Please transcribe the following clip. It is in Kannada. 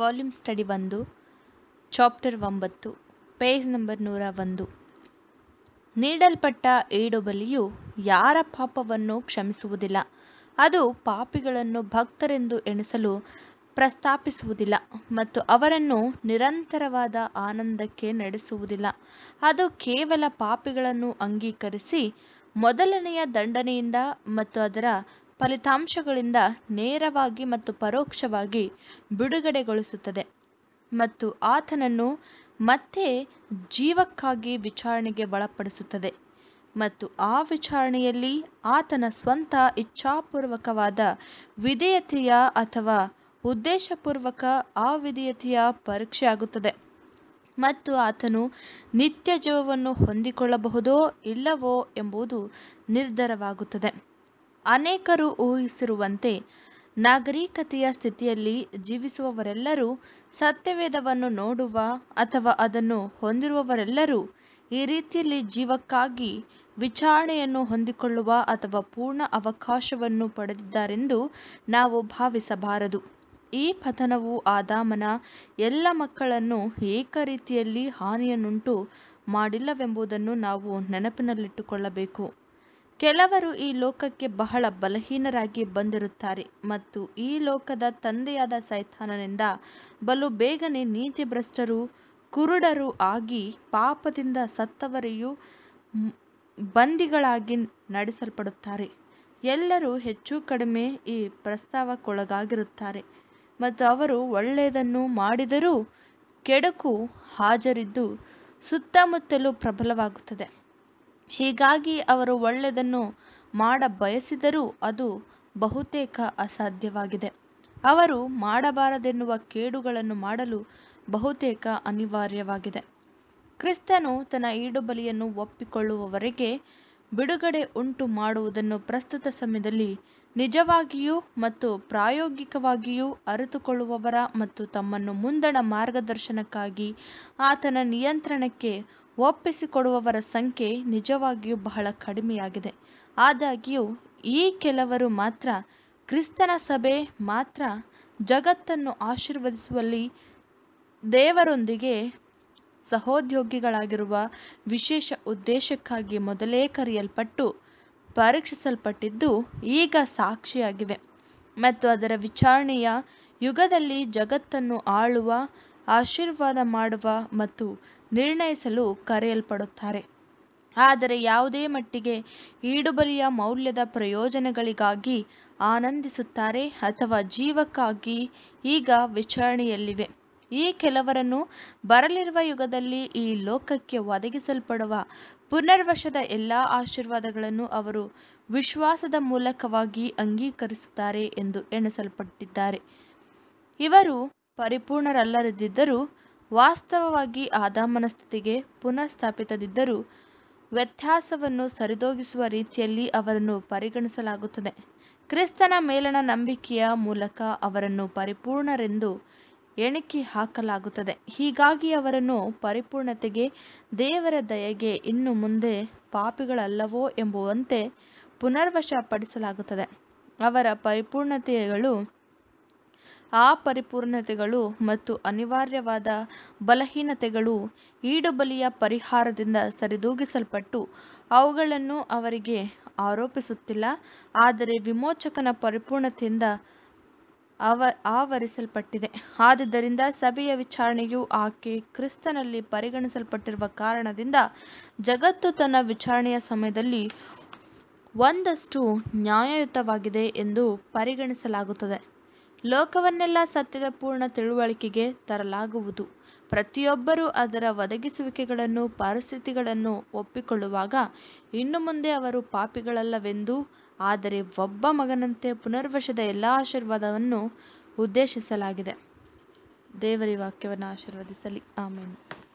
ವಾಲ್ಯೂಮ್ ಸ್ಟಡಿ ಒಂದು ಚಾಪ್ಟರ್ ಒಂಬತ್ತು ಪೇಜ್ ನಂಬರ್ ನೂರ ಒಂದು ನೀಡಲ್ಪಟ್ಟ ಏಡುಬಲಿಯು ಯಾರ ಪಾಪವನ್ನು ಕ್ಷಮಿಸುವುದಿಲ್ಲ ಅದು ಪಾಪಿಗಳನ್ನು ಭಕ್ತರೆಂದು ಎಣಿಸಲು ಪ್ರಸ್ತಾಪಿಸುವುದಿಲ್ಲ ಮತ್ತು ಅವರನ್ನು ನಿರಂತರವಾದ ಆನಂದಕ್ಕೆ ನಡೆಸುವುದಿಲ್ಲ ಅದು ಕೇವಲ ಪಾಪಿಗಳನ್ನು ಅಂಗೀಕರಿಸಿ ಮೊದಲನೆಯ ದಂಡನೆಯಿಂದ ಮತ್ತು ಅದರ ಫಲಿತಾಂಶಗಳಿಂದ ನೇರವಾಗಿ ಮತ್ತು ಪರೋಕ್ಷವಾಗಿ ಬಿಡುಗಡೆಗೊಳಿಸುತ್ತದೆ ಮತ್ತು ಆತನನ್ನು ಮತ್ತೆ ಜೀವಕ್ಕಾಗಿ ವಿಚಾರಣೆಗೆ ಒಳಪಡಿಸುತ್ತದೆ ಮತ್ತು ಆ ವಿಚಾರಣೆಯಲ್ಲಿ ಆತನ ಸ್ವಂತ ಇಚ್ಛಾಪೂರ್ವಕವಾದ ವಿಧೇಯತೆಯ ಅಥವಾ ಉದ್ದೇಶಪೂರ್ವಕ ಆ ವಿಧೇಯತೆಯ ಪರೀಕ್ಷೆಯಾಗುತ್ತದೆ ಮತ್ತು ಆತನು ನಿತ್ಯ ಜೀವವನ್ನು ಹೊಂದಿಕೊಳ್ಳಬಹುದೋ ಇಲ್ಲವೋ ಎಂಬುದು ನಿರ್ಧಾರವಾಗುತ್ತದೆ ಅನೇಕರು ಊಹಿಸಿರುವಂತೆ ನಾಗರಿಕತೆಯ ಸ್ಥಿತಿಯಲ್ಲಿ ಜೀವಿಸುವವರೆಲ್ಲರೂ ಸತ್ಯವೇದವನ್ನು ನೋಡುವ ಅಥವಾ ಅದನ್ನು ಹೊಂದಿರುವವರೆಲ್ಲರೂ ಈ ರೀತಿಯಲ್ಲಿ ಜೀವಕ್ಕಾಗಿ ವಿಚಾರಣೆಯನ್ನು ಹೊಂದಿಕೊಳ್ಳುವ ಅಥವಾ ಪೂರ್ಣ ಅವಕಾಶವನ್ನು ಪಡೆದಿದ್ದಾರೆಂದು ನಾವು ಭಾವಿಸಬಾರದು ಈ ಪತನವು ಆದಾಮನ ಎಲ್ಲ ಮಕ್ಕಳನ್ನು ಏಕ ರೀತಿಯಲ್ಲಿ ಹಾನಿಯನ್ನುಂಟು ಮಾಡಿಲ್ಲವೆಂಬುದನ್ನು ನಾವು ನೆನಪಿನಲ್ಲಿಟ್ಟುಕೊಳ್ಳಬೇಕು ಕೆಲವರು ಈ ಲೋಕಕ್ಕೆ ಬಹಳ ಬಲಹೀನರಾಗಿ ಬಂದಿರುತ್ತಾರೆ ಮತ್ತು ಈ ಲೋಕದ ತಂದೆಯಾದ ಸೈತಾನನಿಂದ ಬಲು ಬೇಗನೆ ನೀತಿಭ್ರಷ್ಟರು ಕುರುಡರು ಆಗಿ ಪಾಪದಿಂದ ಸತ್ತವರೆಯೂ ಬಂದಿಗಳಾಗಿ ನಡೆಸಲ್ಪಡುತ್ತಾರೆ ಎಲ್ಲರೂ ಹೆಚ್ಚು ಕಡಿಮೆ ಈ ಪ್ರಸ್ತಾವಕ್ಕೊಳಗಾಗಿರುತ್ತಾರೆ ಮತ್ತು ಅವರು ಒಳ್ಳೆಯದನ್ನು ಮಾಡಿದರೂ ಕೆಡಕು ಹಾಜರಿದ್ದು ಸುತ್ತಮುತ್ತಲೂ ಪ್ರಬಲವಾಗುತ್ತದೆ ಹೀಗಾಗಿ ಅವರು ಒಳ್ಳೆಯದನ್ನು ಮಾಡಬಯಸಿದರೂ ಅದು ಬಹುತೇಕ ಅಸಾಧ್ಯವಾಗಿದೆ ಅವರು ಮಾಡಬಾರದೆನ್ನುವ ಕೇಡುಗಳನ್ನು ಮಾಡಲು ಬಹುತೇಕ ಅನಿವಾರ್ಯವಾಗಿದೆ ಕ್ರಿಸ್ತನು ತನ್ನ ಈಡುಬಲಿಯನ್ನು ಒಪ್ಪಿಕೊಳ್ಳುವವರೆಗೆ ಬಿಡುಗಡೆ ಉಂಟು ಮಾಡುವುದನ್ನು ಪ್ರಸ್ತುತ ಸಮಯದಲ್ಲಿ ನಿಜವಾಗಿಯೂ ಮತ್ತು ಪ್ರಾಯೋಗಿಕವಾಗಿಯೂ ಅರಿತುಕೊಳ್ಳುವವರ ಮತ್ತು ತಮ್ಮನ್ನು ಮುಂದಣ ಮಾರ್ಗದರ್ಶನಕ್ಕಾಗಿ ಆತನ ನಿಯಂತ್ರಣಕ್ಕೆ ಒಪ್ಪಿಸಿಕೊಡುವವರ ಸಂಖ್ಯೆ ನಿಜವಾಗಿಯೂ ಬಹಳ ಕಡಿಮೆಯಾಗಿದೆ ಆದಾಗ್ಯೂ ಈ ಕೆಲವರು ಮಾತ್ರ ಕ್ರಿಸ್ತನ ಸಭೆ ಮಾತ್ರ ಜಗತ್ತನ್ನು ಆಶೀರ್ವದಿಸುವಲ್ಲಿ ದೇವರೊಂದಿಗೆ ಸಹೋದ್ಯೋಗಿಗಳಾಗಿರುವ ವಿಶೇಷ ಉದ್ದೇಶಕ್ಕಾಗಿ ಮೊದಲೇ ಕರೆಯಲ್ಪಟ್ಟು ಪರೀಕ್ಷಿಸಲ್ಪಟ್ಟಿದ್ದು ಈಗ ಸಾಕ್ಷಿಯಾಗಿವೆ ಮತ್ತು ಅದರ ವಿಚಾರಣೆಯ ಯುಗದಲ್ಲಿ ಜಗತ್ತನ್ನು ಆಳುವ ಆಶೀರ್ವಾದ ಮಾಡುವ ಮತ್ತು ನಿರ್ಣಯಿಸಲು ಕರೆಯಲ್ಪಡುತ್ತಾರೆ ಆದರೆ ಯಾವುದೇ ಮಟ್ಟಿಗೆ ಈಡುಬಲಿಯ ಮೌಲ್ಯದ ಪ್ರಯೋಜನಗಳಿಗಾಗಿ ಆನಂದಿಸುತ್ತಾರೆ ಅಥವಾ ಜೀವಕ್ಕಾಗಿ ಈಗ ವಿಚಾರಣೆಯಲ್ಲಿವೆ ಈ ಕೆಲವರನ್ನು ಬರಲಿರುವ ಯುಗದಲ್ಲಿ ಈ ಲೋಕಕ್ಕೆ ಒದಗಿಸಲ್ಪಡುವ ಪುನರ್ವಶದ ಎಲ್ಲ ಆಶೀರ್ವಾದಗಳನ್ನು ಅವರು ವಿಶ್ವಾಸದ ಮೂಲಕವಾಗಿ ಅಂಗೀಕರಿಸುತ್ತಾರೆ ಎಂದು ಎಣಿಸಲ್ಪಟ್ಟಿದ್ದಾರೆ ಇವರು ಪರಿಪೂರ್ಣರಲ್ಲದಿದ್ದರೂ ವಾಸ್ತವವಾಗಿ ಆದಾಮನ ಸ್ಥಿತಿಗೆ ಪುನಃಸ್ಥಾಪಿತದಿದ್ದರೂ ವ್ಯತ್ಯಾಸವನ್ನು ಸರಿದೋಗಿಸುವ ರೀತಿಯಲ್ಲಿ ಅವರನ್ನು ಪರಿಗಣಿಸಲಾಗುತ್ತದೆ ಕ್ರಿಸ್ತನ ಮೇಲಣ ನಂಬಿಕೆಯ ಮೂಲಕ ಅವರನ್ನು ಪರಿಪೂರ್ಣರೆಂದು ಎಣಿಕೆ ಹಾಕಲಾಗುತ್ತದೆ ಹೀಗಾಗಿ ಅವರನ್ನು ಪರಿಪೂರ್ಣತೆಗೆ ದೇವರ ದಯೆಗೆ ಇನ್ನು ಮುಂದೆ ಪಾಪಿಗಳಲ್ಲವೋ ಎಂಬುವಂತೆ ಪುನರ್ವಶಪಡಿಸಲಾಗುತ್ತದೆ ಅವರ ಪರಿಪೂರ್ಣತೆಗಳು ಆ ಪರಿಪೂರ್ಣತೆಗಳು ಮತ್ತು ಅನಿವಾರ್ಯವಾದ ಬಲಹೀನತೆಗಳು ಈಡುಬಲಿಯ ಪರಿಹಾರದಿಂದ ಸರಿದೂಗಿಸಲ್ಪಟ್ಟು ಅವುಗಳನ್ನು ಅವರಿಗೆ ಆರೋಪಿಸುತ್ತಿಲ್ಲ ಆದರೆ ವಿಮೋಚಕನ ಪರಿಪೂರ್ಣತೆಯಿಂದ ಅವ ಆವರಿಸಲ್ಪಟ್ಟಿದೆ ಆದ್ದರಿಂದ ಸಭೆಯ ವಿಚಾರಣೆಯು ಆಕೆ ಕ್ರಿಸ್ತನಲ್ಲಿ ಪರಿಗಣಿಸಲ್ಪಟ್ಟಿರುವ ಕಾರಣದಿಂದ ಜಗತ್ತು ತನ್ನ ವಿಚಾರಣೆಯ ಸಮಯದಲ್ಲಿ ಒಂದಷ್ಟು ನ್ಯಾಯಯುತವಾಗಿದೆ ಎಂದು ಪರಿಗಣಿಸಲಾಗುತ್ತದೆ ಲೋಕವನ್ನೆಲ್ಲ ಸತ್ಯದ ಪೂರ್ಣ ತಿಳುವಳಿಕೆಗೆ ತರಲಾಗುವುದು ಪ್ರತಿಯೊಬ್ಬರೂ ಅದರ ಒದಗಿಸುವಿಕೆಗಳನ್ನು ಪರಿಸ್ಥಿತಿಗಳನ್ನು ಒಪ್ಪಿಕೊಳ್ಳುವಾಗ ಇನ್ನು ಮುಂದೆ ಅವರು ಪಾಪಿಗಳಲ್ಲವೆಂದು ಆದರೆ ಒಬ್ಬ ಮಗನಂತೆ ಪುನರ್ವಶದ ಎಲ್ಲ ಆಶೀರ್ವಾದವನ್ನು ಉದ್ದೇಶಿಸಲಾಗಿದೆ ದೇವರಿ ವಾಕ್ಯವನ್ನು ಆಶೀರ್ವದಿಸಲಿ ಆಮೇಲೆ